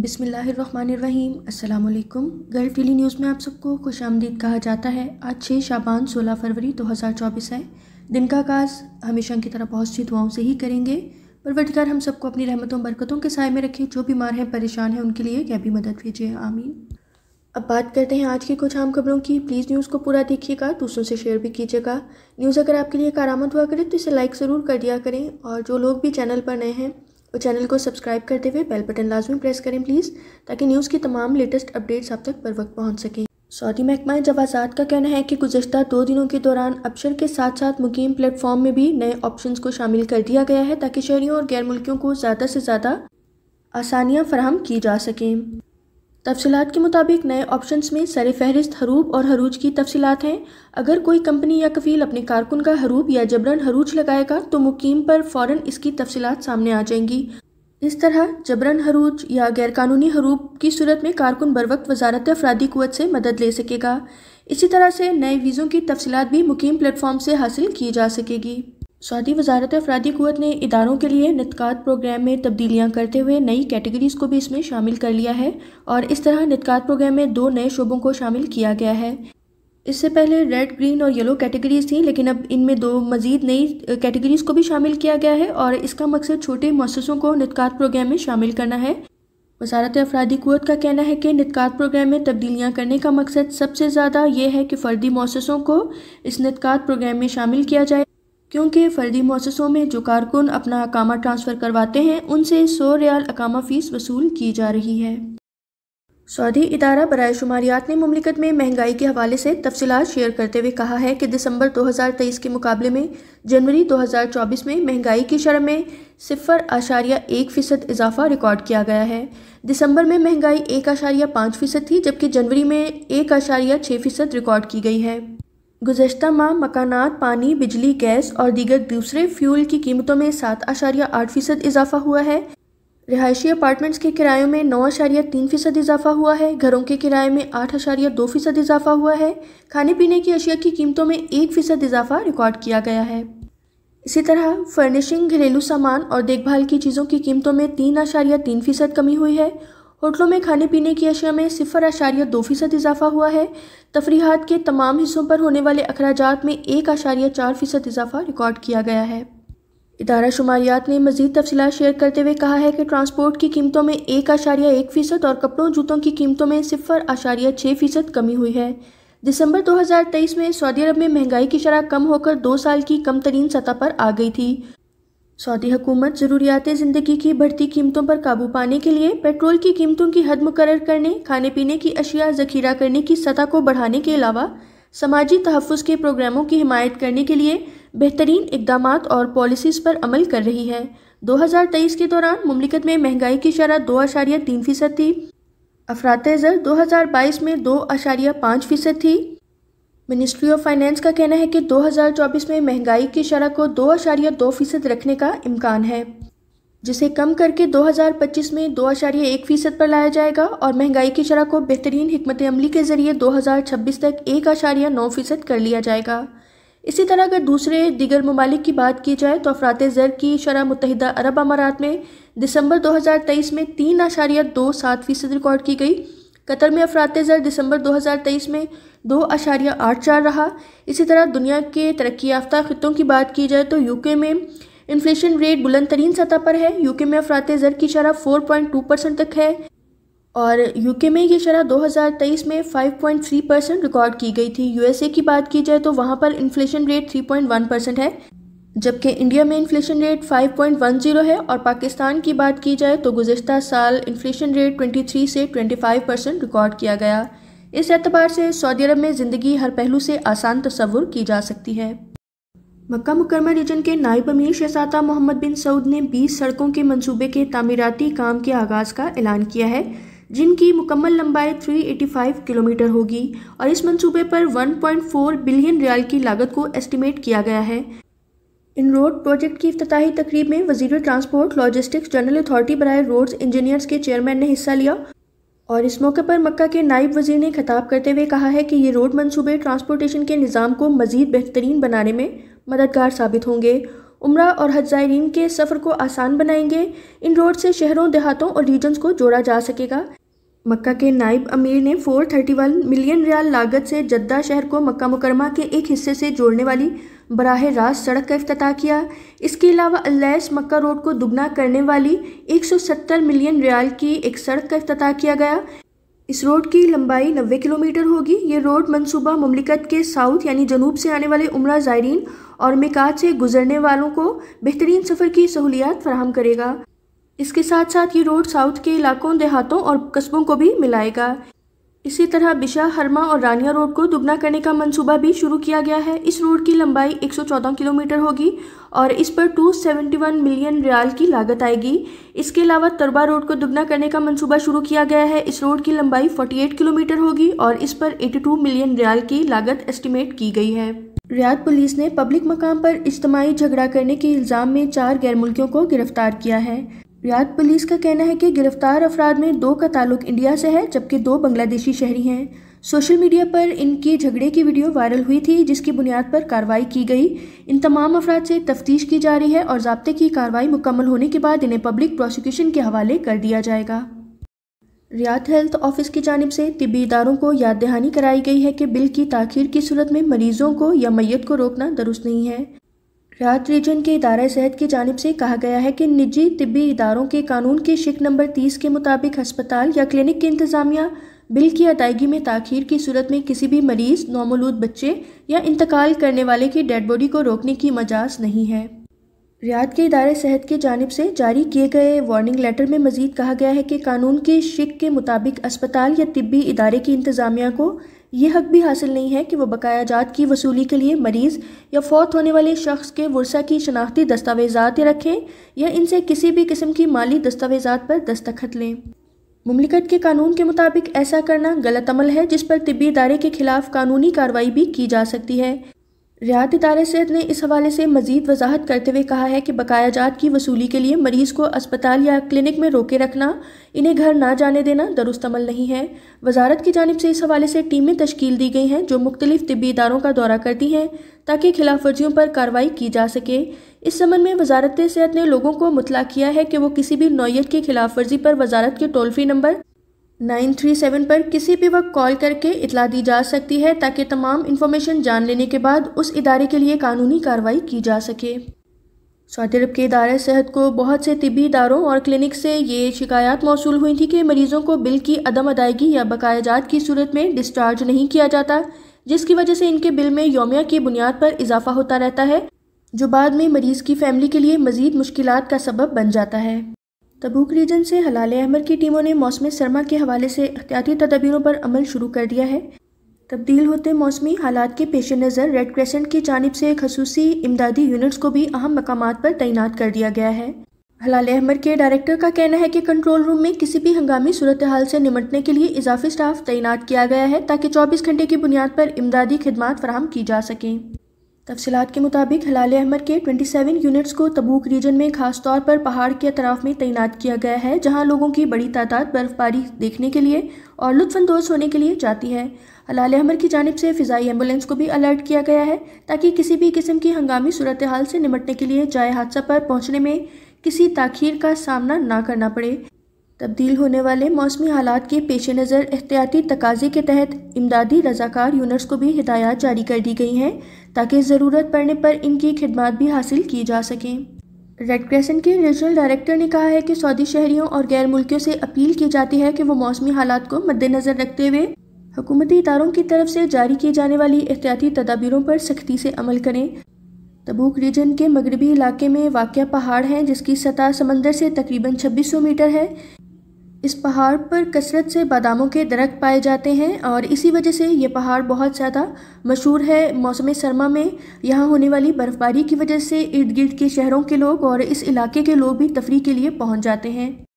बिसमीम् अल्लाम girl daily news में आप सबको खुश आमदीद कहा जाता है आज छः शाबान सोलह फरवरी दो हज़ार चौबीस है दिन का आगाज़ हमेशा की तरह बहुत सी दुआओं से ही करेंगे परवरदिगार हम सबको अपनी रहमतों बरकतों के साय में रखें जो बीमार हैं परेशान हैं उनके लिए क्या भी मदद भेजें आमीन अब बात करते हैं आज की कुछ आम खबरों की प्लीज़ न्यूज़ को पूरा देखिएगा दूसरों से शेयर भी कीजिएगा न्यूज़ अगर आपके लिए कारामद हुआ करे तो इसे लाइक ज़रूर कर दिया करें और जो लोग भी चैनल पर नए हैं और चैनल को सब्सक्राइब करते हुए बेल बटन लाजमी प्रेस करें प्लीज़ ताकि न्यूज़ की तमाम लेटेस्ट अपडेट्स आप तक पर वक्त पहुँच सकें सऊदी महकमा जवाजात का कहना है कि गुजशत दो दिनों के दौरान अपशर के साथ साथ मुकीम प्लेटफॉर्म में भी नए ऑप्शन को शामिल कर दिया गया है ताकि शहरीों और गैर मुल्कियों को ज़्यादा से ज़्यादा आसानियाँ फराहम की जा सकें तफसलत के मुताबिक नए ऑप्शंस में सर फहरिस्त हरूब और हरूज की तफसीत हैं अगर कोई कंपनी या कफील अपने कारकुन का हरूब या जबरन हरूज लगाएगा तो मुकीम पर फ़ौर इसकी तफसीत सामने आ जाएंगी इस तरह जबरन हरूज या गैरकानूनी हरूब की सूरत में कारकुन बर वक्त वजारत अफराधी कुत से मदद ले सकेगा इसी तरह से नए वीज़ों की तफसीत भी मुकीम प्लेटफॉर्म से हासिल की जा सकेगी सऊदी वजारत अफराधी क़वत ने इदारों के लिए नतकात प्रोग्राम में तब्दीलियाँ करते हुए नई कैटेगरीज़ को भी इसमें शामिल कर लिया है और इस तरह नतकात प्रोग्राम में दो नए शोबों को शामिल किया गया है इससे पहले रेड ग्रीन और येलो कैटेगरीज थी लेकिन अब इनमें दो मज़ीद नई कैटेगरीज़ को भी शामिल किया गया है और इसका मकसद छोटे मौसों को नतकात प्रोग्राम में शामिल करना है वजारत अफराधी क़वत का कहना है कि नतकात प्रोग्राम में तब्दीलियाँ करने का मकसद सबसे ज़्यादा ये है कि फ़र्दी मौसों को इस नतकात प्रोग्राम में शामिल किया जाए क्योंकि फ़र्दी मौसों में जो कारकुन अपना अकामा ट्रांसफ़र करवाते हैं उनसे सौ रियाल अकामा फ़ीस वसूल की जा रही है सऊदी इदारा बरए शुमारियात ने ममलिकत में महंगाई के हवाले से तफसलत शेयर करते हुए कहा है कि दिसंबर 2023 के मुकाबले में जनवरी 2024 में महंगाई की शरह में सिफर आशारिया एक फ़ीसद इजाफा रिकॉर्ड किया गया है दिसंबर में महंगाई एक आशारिया पाँच फ़ीसद थी जबकि जनवरी में एक आशारिया छः फ़ीसद रिकॉर्ड की गई है गुजशत माह मकानात पानी बिजली गैस और दीगर दूसरे फ्यूल की कीमतों में सात आशारिया आठ फ़ीसद इजाफा हुआ है रिहायशी अपार्टमेंट्स के किरायों में नौ आशारिया तीन फ़ीसद इजाफा हुआ है घरों के किराए में आठ आशारिया दो फ़ीसद इजाफा हुआ है खाने पीने की अशिया की कीमतों में एक फ़ीसद इजाफा रिकॉर्ड किया गया है इसी तरह फर्निशिंग घरेलू सामान और देखभाल की चीज़ों की कीमतों में तीन आशारिया तीन फ़ीसद कमी हुई है होटलों में खाने पीने की अशिया में सिफर आशारिया दो फीसद इजाफा हुआ है तफरीहत के तमाम हिस्सों पर होने वाले अखराज में एक आशारिया चार फीसद इजाफा रिकॉर्ड किया गया है इदारा शुमारियात ने मजीद तफसलत शेयर करते हुए कहा है कि ट्रांसपोर्ट की कीमतों में एक आशारिया एक फ़ीसद और कपड़ों जूतों की कीमतों में सिफर आशारिया छः फ़ीसद कमी हुई है दिसंबर 2023 में सऊदी अरब में महंगाई की शरह कम होकर दो साल की कम तरीन सतह पर आ गई थी सऊदी हुकूमत ज़रूरियात ज़िंदगी की बढ़ती कीमतों पर काबू पाने के लिए पेट्रोल की कीमतों की हद मुकर करने खाने पीने की अशिया ज़खीरा करने की सतह को बढ़ाने के अलावा समाजी तहफ़ के प्रोग्रामों की हमायत करने के लिए बेहतरीन इकदाम और पॉलिसीज़ पर अमल कर रही है 2023 के दौरान ममलिकत में महंगाई की शरह दो अशारिया तीन फ़ीसद थी अफरात हज़ार बाईस में दो आशारिया पाँच फ़ीसद थी मिनिस्ट्री ऑफ फाइनेंस का कहना है कि 2024 में महंगाई की शरह को दो आशारिया दो फीसद रखने का इम्कान है जिसे कम करके 2025 में दो आशारिया एक फ़ीसद पर लाया जाएगा और महंगाई की शरह को बेहतरीन हमत अमली के ज़रिए 2026 तक एक आशारिया नौ फ़ीसद कर लिया जाएगा इसी तरह अगर दूसरे दिगर ममालिक की बात की जाए तो अफरात ज़र की शरह मुतहद अरब अमारात में दिसंबर 2023 में तीन आशारिया दो सात फ़ीसद रिकॉर्ड की गई कतर में अफरात ज़र दिसंबर 2023 में दो अशारिया आठ चार रहा इसी तरह दुनिया के तरक्की याफ्ता खत्ों की बात की जाए तो यूके में इन्फ्लेशन रेट बुलंद तरीन सतह पर है यूके में अफरात ज़र की शरह 4.2 परसेंट तक है और यूके में ये शरह 2023 में 5.3 परसेंट रिकॉर्ड की गई थी यूएसए की बात की जाए तो वहाँ पर इन्फ्लेशन रेट 3.1 परसेंट है जबकि इंडिया में इन्फ्लेशन रेट 5.10 है और पाकिस्तान की बात की जाए तो गुजशत साल इन्फ्लेशन रेट 23 से 25 परसेंट रिकॉर्ड किया गया इस एतबार से सऊदी अरब में ज़िंदगी हर पहलू से आसान तस्वुर की जा सकती है मक्का मुकरमा रीजन के नायब अमीर शहजादा मोहम्मद बिन सऊद ने 20 सड़कों के मंसूबे के तमीराती काम के आगाज़ का ऐलान किया है जिनकी मुकम्मल लंबाई 385 किलोमीटर होगी और इस मंसूबे पर 1.4 बिलियन रियाल की लागत को एस्टिमेट किया गया है इन रोड प्रोजेक्ट की अफ्ताही तकरीब में वजीर ट्रांसपोर्ट लॉजिस्टिक्स जनरल अथॉरिटी बरए रोड्स इंजीनियर्स के चेयरमैन ने हिस्सा लिया और इस मौके पर मक्का के नायब वजीर ने खिताब करते हुए कहा है कि ये रोड मनसूबे ट्रांसपोर्टेशन के निज़ाम को मज़ीद बेहतरीन बनाने में मददगार साबित होंगे उम्र और हज ज़ायरीन के सफ़र को आसान बनाएंगे इन रोड से शहरों देहातों और रीजन्स को जोड़ा जा सकेगा मक्का के नायब अमीर ने 431 मिलियन रियाल लागत से जद्दा शहर को मक्का मुकरमा के एक हिस्से से जोड़ने वाली बराह रास्त सड़क का अफ्ताह किया इसके अलावा अल्लास मक्का रोड को दुगना करने वाली 170 मिलियन रियाल की एक सड़क का अफ्ताह किया गया इस रोड की लंबाई 90 किलोमीटर होगी ये रोड मंसूबा ममलिकत के साउथ यानी जनूब से आने वाले उम्र ज़ायरीन और मेकात से गुजरने वालों को बेहतरीन सफ़र की सहूलियात फराहम करेगा इसके साथ साथ ये रोड साउथ के इलाकों देहातों और कस्बों को भी मिलाएगा इसी तरह बिशा हरमा और रानिया रोड को दुगना करने का मंसूबा भी शुरू किया गया है इस रोड की लंबाई 114 किलोमीटर होगी और इस पर 271 मिलियन रियाल की लागत आएगी इसके अलावा तरबा रोड को दुगना करने का मंसूबा शुरू किया गया है इस रोड की लंबाई 48 किलोमीटर होगी और इस पर 82 मिलियन रियाल की लागत एस्टिमेट की गई है रियाद पुलिस ने पब्लिक मकाम पर इज्तमाही झगड़ा करने के इल्ज़ाम में चार गैर मुल्कियों को गिरफ्तार किया है रियाद पुलिस का कहना है कि गिरफ्तार अफराद में दो का ताल्लुक इंडिया से है जबकि दो बांग्लादेशी शहरी हैं सोशल मीडिया पर इनके झगड़े की वीडियो वायरल हुई थी जिसकी बुनियाद पर कार्रवाई की गई इन तमाम अफराद से तफ्तीश की जा रही है और जबते की कार्रवाई मुकम्मल होने के बाद इन्हें पब्लिक प्रोसिक्यूशन के हवाले कर दिया जाएगा रियात हेल्थ ऑफिस की जानब से तबी इदारों को याद दहानी कराई गई है कि बिल की ताखिर की सूरत में मरीज़ों को या मैय को रोकना दुरुस्त नहीं है राज्य रीजन के इदारा सेहत की जानब से कहा गया है कि निजी तिबी इदारों के कानून के शिक नंबर तीस के मुताबिक हस्पताल या क्लिनिक की इंतजामिया बिल की अदायगी में ताखिर की सूरत में किसी भी मरीज नौमलूद बच्चे या इंतकाल करने वाले की डेड बॉडी को रोकने की मजाज नहीं है रियाद के इदारे सेहत की जानब से जारी किए गए वार्निंग लेटर में मजीद कहा गया है कि कानून के शिक के मुताबिक अस्पताल या तिबी इदारे की इंतजामिया को ये हक भी हासिल नहीं है कि वह बकाया जात की वसूली के लिए मरीज़ या फौत होने वाले शख्स के वर्षा की शनाख्ती दस्तावेजात रखें या इनसे किसी भी किस्म की माली दस्तावेजात पर दस्तखत लें ममलिकत के कानून के मुताबिक ऐसा करना गलत अमल है जिस पर तबी इदारे के खिलाफ कानूनी कार्रवाई भी की जा सकती है रियाती सेहत ने इस हवाले से मजीद वजाहत करते हुए कहा है कि बकाया जात की वसूली के लिए मरीज़ को अस्पताल या क्लिनिक में रोके रखना इन्हें घर ना जाने देना दुरुस्त अमल नहीं है वजारत की जानब से इस हवाले से टीमें तश्कील दी गई हैं जो मुख्तलिफ़ तबी इदारों का दौरा करती हैं ताकि खिलाफ वर्जियों पर कार्रवाई की जा सके इस संबंध में वजारत सेहत ने लोगों को मुतला किया है कि वो किसी भी नौीयत की खिलाफ वर्जी पर वजारत के टोल फ्री नंबर 937 पर किसी भी वक्त कॉल करके इतला दी जा सकती है ताकि तमाम इन्फॉर्मेशन जान लेने के बाद उस इदारे के लिए कानूनी कार्रवाई की जा सके सऊदी अरब के इदार सेहत को बहुत से तबी इदारों और क्लिनिक से ये शिकायत मौसू हुई थी कि मरीज़ों को बिल की अदम अदायगी या बकायाजात की सूरत में डिस्चार्ज नहीं किया जाता जिसकी वजह से इनके बिल में योमिया की बुनियाद पर इजाफा होता रहता है जो बाद में मरीज़ की फैमिली के लिए मज़ीद मुश्किल का सबब बन जाता है तबूक रीजन से हलाल अहमद की टीमों ने मौसम सरमा के हवाले से एहतियाती तदबीरों पर अमल शुरू कर दिया है तब्दील होते मौसमी हालात के पेश नज़र रेड क्रेसेंट की जानब से खसूसी इमदादी यूनिट्स को भी अहम मकाम पर तैनात कर दिया गया है हलाल अहमद के डायरेक्टर का कहना है कि कंट्रोल रूम में किसी भी हंगामी सूरत हाल से निमटने के लिए इजाफी स्टाफ तैनात किया गया है ताकि 24 घंटे की बुनियाद पर इमदादी खदमात फराम की जा सकें तफसलत के मुताबिक हलाल अहमद के 27 यूनिट्स को तबूक रीजन में खास तौर पर पहाड़ के अतराफ में तैनात किया गया है जहां लोगों की बड़ी तादाद बर्फबारी देखने के लिए और लुफानंदोज़ होने के लिए जाती है हलाल अहमद की जानब से फ़िज़ाई एम्बुलेंस को भी अलर्ट किया गया है ताकि किसी भी किस्म की हंगामी सूरत हाल से निमटने के लिए जाए हादसा पर पहुँचने में किसी तखीर का सामना ना करना पड़े तब्दील होने वाले मौसमी हालात के पेश नज़र एहतियाती तकाजे के तहत इमदादी रजाकार यूनिट्स को भी हिदायत जारी कर दी गई हैं ताकि ज़रूरत पड़ने पर इनकी खिदमत भी हासिल की जा सकें रेड क्रेसेंट के रीजनल डायरेक्टर ने कहा है कि सऊदी शहरीों और गैर मुल्कियों से अपील की जाती है कि वो मौसमी हालात को मद्देनज़र रखते हुए हुकूमती इदारों की तरफ से जारी की जाने वाली एहतियाती तदाबीरों पर सख्ती से अमल करें तबूक रीजन के मगरबी इलाके में वाक़ पहाड़ हैं जिसकी सतह समंदर से तकरीबन 2600 मीटर है इस पहाड़ पर कसरत से बादामों के दरख्त पाए जाते हैं और इसी वजह से ये पहाड़ बहुत ज़्यादा मशहूर है मौसम सरमा में यहाँ होने वाली बर्फ़बारी की वजह से इर्द गिर्द के शहरों के लोग और इस इलाके के लोग भी तफरी के लिए पहुँच जाते हैं